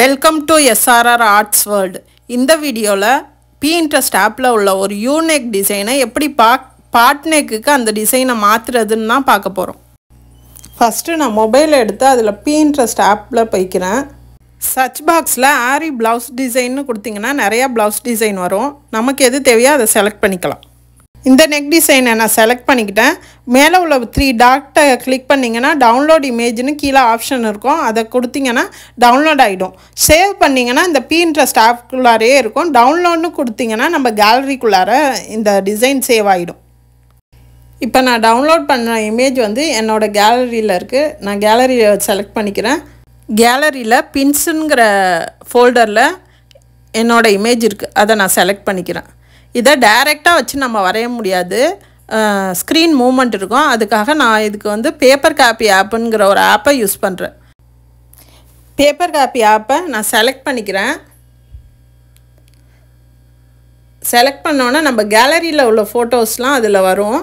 welcome to SRR arts world இந்த வீடியோவில் B interest ஆப்பில் உள்ள ஒரு யூனிக் டிசைனை எப்படி பா பாட்னேக்குக்கு அந்த டிசைனை மாற்றுறதுன்னு தான் பார்க்க போகிறோம் ஃபஸ்ட்டு நான் மொபைல் எடுத்து அதில் பி இன்ட்ரெஸ்ட் ஆப்பில் போய்க்கிறேன் சர்ச் பாக்ஸில் ஆரி ப்ளவுஸ் டிசைன்னு கொடுத்தீங்கன்னா நிறையா ப்ளவுஸ் டிசைன் வரும் நமக்கு எது தேவையோ அதை செலக்ட் பண்ணிக்கலாம் இந்த நெக் டிசைனை நான் செலக்ட் பண்ணிக்கிட்டேன் மேலே உள்ள த்ரீ டாக்டை கிளிக் பண்ணிங்கன்னா டவுன்லோட் இமேஜ்னு கீழே ஆப்ஷன் இருக்கும் அதை கொடுத்தீங்கன்னா டவுன்லோட் ஆகிடும் சேவ் பண்ணிங்கன்னா இந்த பீன்ட்ரஸ்ட் ஆப்குள்ளாரே இருக்கும் டவுன்லோட்னு கொடுத்தீங்கன்னா நம்ம கேலரிக்குள்ளார இந்த டிசைன் சேவ் ஆகிடும் இப்போ நான் டவுன்லோட் பண்ண இமேஜ் வந்து என்னோடய கேலரியில் இருக்குது நான் கேலரியில் செலக்ட் பண்ணிக்கிறேன் கேலரியில் பின்ஸுங்கிற ஃபோல்டரில் என்னோடய இமேஜ் இருக்குது அதை நான் செலக்ட் பண்ணிக்கிறேன் இதை டைரெக்டாக வச்சு நம்ம வரைய முடியாது ஸ்க்ரீன் மூமெண்ட் இருக்கும் அதுக்காக நான் இதுக்கு வந்து பேப்பர் காப்பி ஆப்புங்கிற ஒரு ஆப்பை யூஸ் பண்ணுறேன் பேப்பர் காப்பி ஆப்பை நான் செலக்ட் பண்ணிக்கிறேன் செலக்ட் பண்ணோன்னே நம்ம கேலரியில் உள்ள ஃபோட்டோஸ்லாம் அதில் வரும்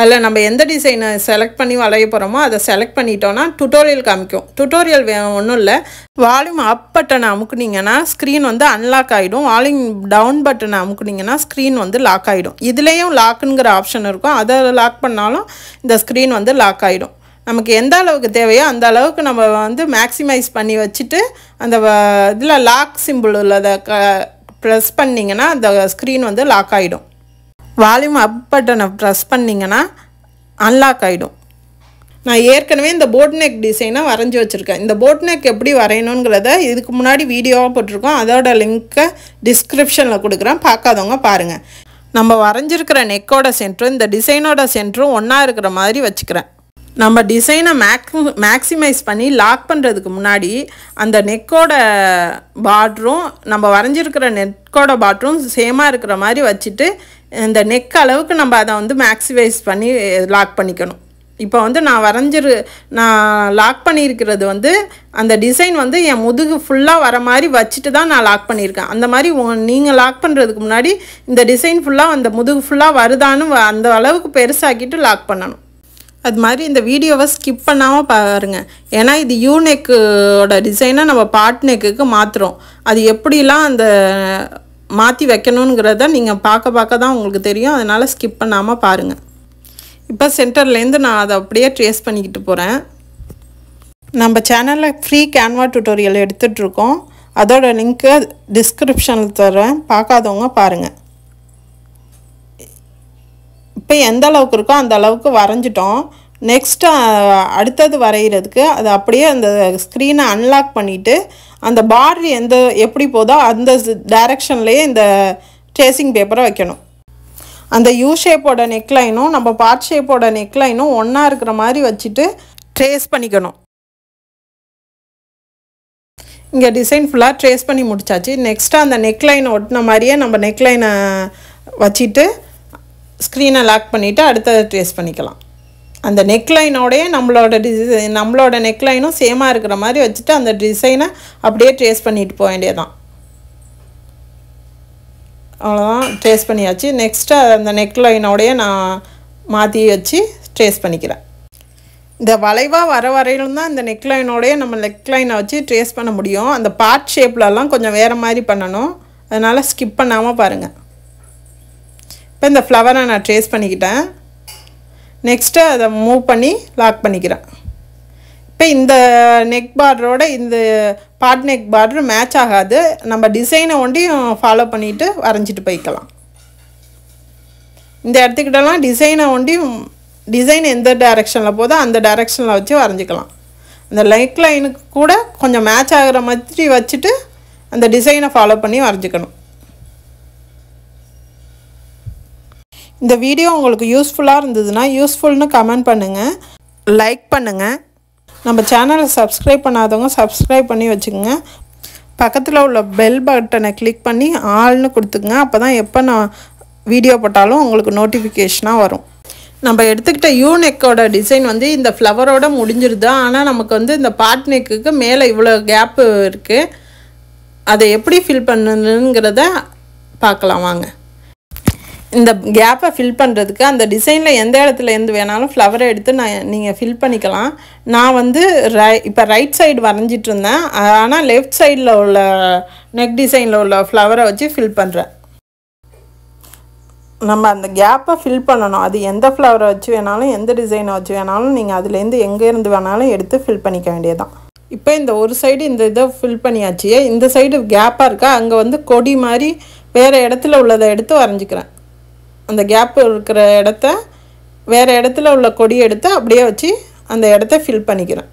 அதில் நம்ம எந்த டிசைனை செலக்ட் பண்ணி வளைய போகிறோமோ அதை செலக்ட் பண்ணிட்டோன்னா டுட்டோரியல் காமிக்கும் டுட்டோரியல் வே ஒன்றும் இல்லை வால்யூம் அப் பட்டனை அமுக்குனிங்கன்னா ஸ்க்ரீன் வந்து அன்லாக் ஆகிடும் வால்யூம் டவுன் பட்டனை அமுக்குனிங்கன்னா ஸ்க்ரீன் வந்து லாக் ஆகிடும் இதுலேயும் லாக்குங்கிற ஆப்ஷன் இருக்கும் அதை லாக் பண்ணாலும் இந்த ஸ்க்ரீன் வந்து லாக் ஆகிடும் நமக்கு எந்த அளவுக்கு தேவையோ அந்த அளவுக்கு நம்ம வந்து மேக்ஸிமைஸ் பண்ணி வச்சுட்டு அந்த இதில் லாக் சிம்பிள் உள்ளதை க ப்ரெஸ் பண்ணிங்கன்னா அந்த ஸ்க்ரீன் வந்து லாக் ஆகிடும் வால்யூம் அப் பட்டனை ப்ரெஸ் பண்ணிங்கன்னா அன்லாக் ஆகிடும் நான் ஏற்கனவே இந்த போட் நெக் டிசைனை வரைஞ்சி வச்சுருக்கேன் இந்த போட் நெக் எப்படி வரையணுங்கிறத இதுக்கு முன்னாடி வீடியோவாக போட்டிருக்கோம் அதோட லிங்க்கை டிஸ்கிரிப்ஷனில் கொடுக்குறேன் பார்க்காதவங்க பாருங்கள் நம்ம வரைஞ்சிருக்கிற நெக்கோட சென்ட்ரும் இந்த டிசைனோட சென்ட்ரும் ஒன்றா இருக்கிற மாதிரி வச்சுக்கிறேன் நம்ம டிசைனை மேக் மேக்சிமைஸ் பண்ணி லாக் பண்ணுறதுக்கு முன்னாடி அந்த நெக்கோட பார்டரும் நம்ம வரைஞ்சிருக்கிற நெக்கோட பார்டரும் சேமாக இருக்கிற மாதிரி வச்சுட்டு இந்த நெக் அளவுக்கு நம்ம அதை வந்து மேக்ஸிமைஸ் பண்ணி லாக் பண்ணிக்கணும் இப்போ வந்து நான் வரைஞ்சிரு நான் லாக் பண்ணியிருக்கிறது வந்து அந்த டிசைன் வந்து என் முதுகு ஃபுல்லாக வர மாதிரி வச்சுட்டு தான் நான் லாக் பண்ணியிருக்கேன் அந்த மாதிரி நீங்கள் லாக் பண்ணுறதுக்கு முன்னாடி இந்த டிசைன் ஃபுல்லாக அந்த முதுகு ஃபுல்லாக வருதான்னு அந்த அளவுக்கு பெருசாக்கிட்டு லாக் பண்ணணும் அது மாதிரி இந்த வீடியோவை ஸ்கிப் பண்ணாமல் பாருங்கள் ஏன்னா இது யூனெக்கோட டிசைனை நம்ம பாட் நெக்குக்கு மாற்றுறோம் அது எப்படிலாம் அந்த மாற்றி வைக்கணுங்கிறத நீங்கள் பார்க்க பார்க்க தான் உங்களுக்கு தெரியும் அதனால் ஸ்கிப் பண்ணாமல் பாருங்கள் இப்போ சென்டர்லேருந்து நான் அதை அப்படியே ட்ரேஸ் பண்ணிக்கிட்டு போகிறேன் நம்ம சேனலில் ஃப்ரீ கேன்வா டியூட்டோரியல் எடுத்துகிட்ருக்கோம் அதோட லிங்க்கு டிஸ்கிரிப்ஷனில் தரேன் பார்க்காதவங்க பாருங்கள் இப்போ எந்த அளவுக்கு இருக்கோ அந்த அளவுக்கு வரைஞ்சிட்டோம் நெக்ஸ்ட்டு அடுத்தது வரைகிறதுக்கு அது அப்படியே அந்த ஸ்க்ரீனை அன்லாக் பண்ணிவிட்டு அந்த பார்டர் எந்த எப்படி போதோ அந்த டைரக்ஷன்லேயே இந்த ட்ரேசிங் பேப்பரை வைக்கணும் அந்த யூ ஷேப்போட நெக்லைனும் நம்ம பார்ட் ஷேப்போட நெக்லைனும் ஒன்றா இருக்கிற மாதிரி வச்சுட்டு ட்ரேஸ் பண்ணிக்கணும் இங்கே டிசைன் ஃபுல்லாக ட்ரேஸ் பண்ணி முடிச்சாச்சு நெக்ஸ்ட்டு அந்த நெக்லைனை ஒட்டின மாதிரியே நம்ம நெக்லைனை வச்சுட்டு ஸ்க்ரீனை லாக் பண்ணிவிட்டு அடுத்ததை ட்ரேஸ் பண்ணிக்கலாம் அந்த நெக்லைனோடையே நம்மளோட டிசை நம்மளோட நெக்லைனும் சேமாக இருக்கிற மாதிரி வச்சுட்டு அந்த டிசைனை அப்படியே ட்ரேஸ் பண்ணிட்டு போக வேண்டியதான் அவ்வளோதான் ட்ரேஸ் பண்ணியாச்சு நெக்ஸ்ட்டு அந்த நெக்லைனோடையே நான் மாற்றி வச்சு ட்ரேஸ் பண்ணிக்கிறேன் இந்த வளைவாக வர வரையிலும் தான் இந்த நெக்லைனோடையே நம்ம நெக்லைனை வச்சு ட்ரேஸ் பண்ண முடியும் அந்த பார்ட் ஷேப்லலாம் கொஞ்சம் வேறு மாதிரி பண்ணணும் அதனால் ஸ்கிப் பண்ணாமல் பாருங்கள் இப்போ இந்த ஃப்ளவரை நான் ட்ரேஸ் பண்ணிக்கிட்டேன் நெக்ஸ்ட்டு அதை மூவ் பண்ணி லாக் பண்ணிக்கிறேன் இப்போ இந்த நெக் பார்டரோட இந்த பாட் நெக் பார்டர் மேட்ச் ஆகாது நம்ம டிசைனை ஒண்டியும் ஃபாலோ பண்ணிவிட்டு வரைஞ்சிட்டு போய்க்கலாம் இந்த இடத்துக்கிட்டலாம் டிசைனை ஒண்டியும் டிசைன் எந்த டைரெக்ஷனில் போதோ அந்த டைரெக்ஷனில் வச்சு வரைஞ்சிக்கலாம் அந்த லைக் லைனுக்கு கூட கொஞ்சம் மேட்ச் ஆகிற மாதிரி வச்சுட்டு அந்த டிசைனை ஃபாலோ பண்ணி வரைஞ்சிக்கணும் இந்த வீடியோ உங்களுக்கு யூஸ்ஃபுல்லாக இருந்ததுன்னா யூஸ்ஃபுல்னு கமெண்ட் பண்ணுங்கள் லைக் பண்ணுங்கள் நம்ம சேனலை சப்ஸ்கிரைப் பண்ணாதவங்க சப்ஸ்கிரைப் பண்ணி வச்சுக்கோங்க பக்கத்தில் உள்ள பெல் பட்டனை கிளிக் பண்ணி ஆள்னு கொடுத்துக்குங்க அப்போ தான் எப்போ நான் வீடியோ போட்டாலும் உங்களுக்கு நோட்டிஃபிகேஷனாக வரும் நம்ம எடுத்துக்கிட்ட யூனெக்கோட டிசைன் வந்து இந்த ஃப்ளவரோட முடிஞ்சிருது ஆனால் நமக்கு வந்து இந்த பாட் நெக்குக்கு மேலே இவ்வளோ கேப்பு இருக்குது அதை எப்படி ஃபில் பண்ணுங்கிறத பார்க்கலாம் வாங்க இந்த கேப்பை ஃபில் பண்ணுறதுக்கு அந்த டிசைனில் எந்த இடத்துல இருந்து வேணாலும் ஃப்ளவரை எடுத்து நான் நீங்கள் ஃபில் பண்ணிக்கலாம் நான் வந்து ரை இப்போ ரைட் சைடு வரைஞ்சிட்டு இருந்தேன் ஆனால் லெஃப்ட் சைடில் உள்ள நெக் டிசைனில் உள்ள ஃப்ளவரை வச்சு ஃபில் பண்ணுறேன் நம்ம அந்த கேப்பை ஃபில் பண்ணணும் அது எந்த ஃப்ளவரை வச்சு வேணாலும் எந்த டிசைனை வச்சு வேணாலும் நீங்கள் அதுலேருந்து எங்கேருந்து வேணாலும் எடுத்து ஃபில் பண்ணிக்க வேண்டியதுதான் இப்போ இந்த ஒரு சைடு இந்த இதை ஃபில் பண்ணியாச்சு இந்த சைடு கேப்பாக இருக்கா அங்கே வந்து கொடி மாதிரி வேறு இடத்துல உள்ளதை எடுத்து வரைஞ்சிக்கிறேன் அந்த கேப் இருக்கிற இடத்த வேறு இடத்துல உள்ள கொடி எடுத்து அப்படியே வச்சு அந்த இடத்த ஃபில் பண்ணிக்கிறேன்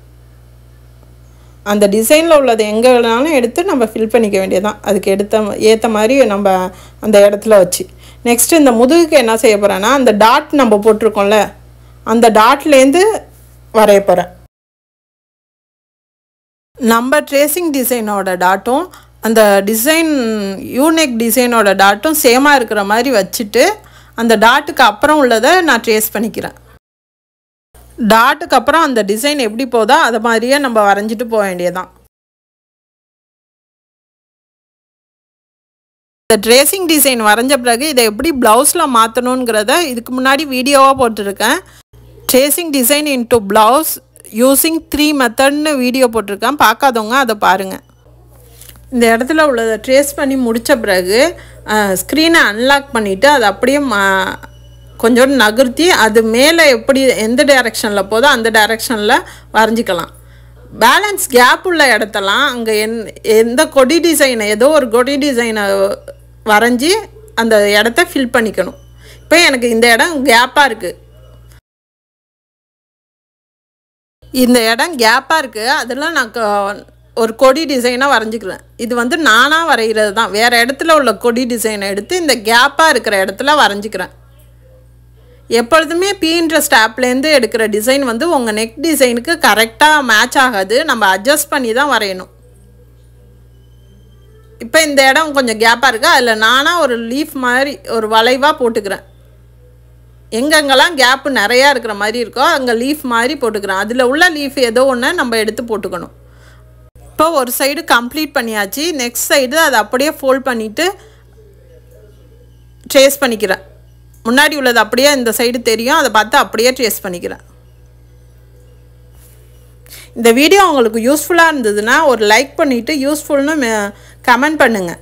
அந்த டிசைனில் உள்ளது எங்கே வேணாலும் எடுத்து நம்ம ஃபில் பண்ணிக்க வேண்டியதான் அதுக்கு எடுத்த ஏற்ற மாதிரி நம்ம அந்த இடத்துல வச்சு நெக்ஸ்ட்டு இந்த முதுகுக்கு என்ன செய்ய போகிறேன்னா அந்த டாட் நம்ம போட்டிருக்கோம்ல அந்த டாட்லேருந்து வரைய போகிறேன் நம்ம ட்ரேசிங் டிசைனோட டாட்டும் அந்த டிசைன் யூனிக் டிசைனோட டாட்டும் சேமாக இருக்கிற மாதிரி வச்சுட்டு அந்த டாட்டுக்கு அப்புறம் உள்ளதை நான் ட்ரேஸ் பண்ணிக்கிறேன் டாட்டுக்கு அப்புறம் அந்த டிசைன் எப்படி போதோ அதை மாதிரியே நம்ம வரைஞ்சிட்டு போக வேண்டியதான் இந்த ட்ரேசிங் டிசைன் வரைஞ்ச பிறகு இதை எப்படி ப்ளவுஸில் மாற்றணுங்கிறத இதுக்கு முன்னாடி வீடியோவாக போட்டிருக்கேன் tracing design into blouse using three மெத்தட்னு வீடியோ போட்டிருக்கேன் பார்க்காதவங்க அதை பாருங்கள் இந்த இடத்துல உள்ளதை ட்ரேஸ் பண்ணி முடித்த பிறகு ஸ்க்ரீனை அன்லாக் பண்ணிவிட்டு அதை அப்படியே கொஞ்சோண்டு நகர்த்தி அது மேலே எப்படி எந்த டைரெக்ஷனில் போதோ அந்த டைரெக்ஷனில் வரைஞ்சிக்கலாம் பேலன்ஸ் கேப் உள்ள இடத்தெல்லாம் அங்கே எந் எந்த கொடி டிசைனை ஏதோ ஒரு கொடி டிசைனை வரைஞ்சி அந்த இடத்த ஃபில் பண்ணிக்கணும் இப்போ எனக்கு இந்த இடம் கேப்பாக இருக்குது இந்த இடம் கேப்பாக இருக்குது அதெல்லாம் நான் ஒரு கொடி டிசைனாக வரைஞ்சிக்கிறேன் இது வந்து நானாக வரைகிறது தான் வேறு இடத்துல உள்ள கொடி டிசைனை எடுத்து இந்த கேப்பாக இருக்கிற இடத்துல வரைஞ்சிக்கிறேன் எப்பொழுதுமே பீன்ற ஸ்டாப்லேருந்து எடுக்கிற டிசைன் வந்து உங்கள் நெக் டிசைனுக்கு கரெக்டாக மேட்ச் ஆகாது நம்ம அட்ஜஸ்ட் பண்ணி தான் வரையணும் இப்போ இந்த இடம் கொஞ்சம் கேப்பாக இருக்குது அதில் நானாக ஒரு லீஃப் மாதிரி ஒரு வளைவாக போட்டுக்கிறேன் எங்கெங்கெல்லாம் கேப்பு நிறையா இருக்கிற மாதிரி இருக்கோ அங்கே லீஃப் மாதிரி போட்டுக்கிறேன் அதில் உள்ள லீஃப் ஏதோ ஒன்று நம்ம எடுத்து போட்டுக்கணும் இப்போ ஒரு சைடு கம்ப்ளீட் பண்ணியாச்சு நெக்ஸ்ட் சைடு அதை அப்படியே ஃபோல்ட் பண்ணிவிட்டு ட்ரேஸ் பண்ணிக்கிறேன் முன்னாடி உள்ளது அப்படியே இந்த சைடு தெரியும் அதை பார்த்து அப்படியே ட்ரேஸ் பண்ணிக்கிறேன் இந்த வீடியோ உங்களுக்கு யூஸ்ஃபுல்லாக இருந்ததுன்னா ஒரு லைக் பண்ணிவிட்டு யூஸ்ஃபுல்னு கமெண்ட் பண்ணுங்கள்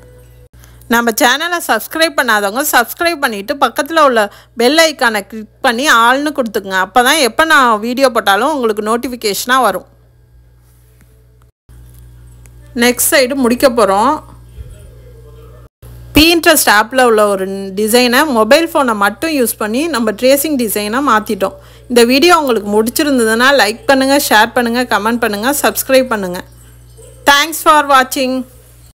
நம்ம சேனலை சப்ஸ்கிரைப் பண்ணாதவங்க சப்ஸ்கிரைப் பண்ணிவிட்டு பக்கத்தில் உள்ள பெல் ஐக்கானை கிளிக் பண்ணி ஆள்னு கொடுத்துக்குங்க அப்போ தான் எப்போ நான் வீடியோ போட்டாலும் உங்களுக்கு நோட்டிஃபிகேஷனாக வரும் நெக்ஸ்ட் சைடு முடிக்க போகிறோம் பீன்ட்ரஸ்ட் ஆப்பில் உள்ள ஒரு டிசைனை மொபைல் ஃபோனை மட்டும் யூஸ் பண்ணி நம்ம ட்ரேசிங் டிசைனை மாற்றிட்டோம் இந்த வீடியோ உங்களுக்கு முடிச்சிருந்ததுன்னா லைக் பண்ணுங்கள் ஷேர் பண்ணுங்கள் கமெண்ட் பண்ணுங்கள் சப்ஸ்கிரைப் பண்ணுங்கள் தேங்க்ஸ் ஃபார் வாட்சிங்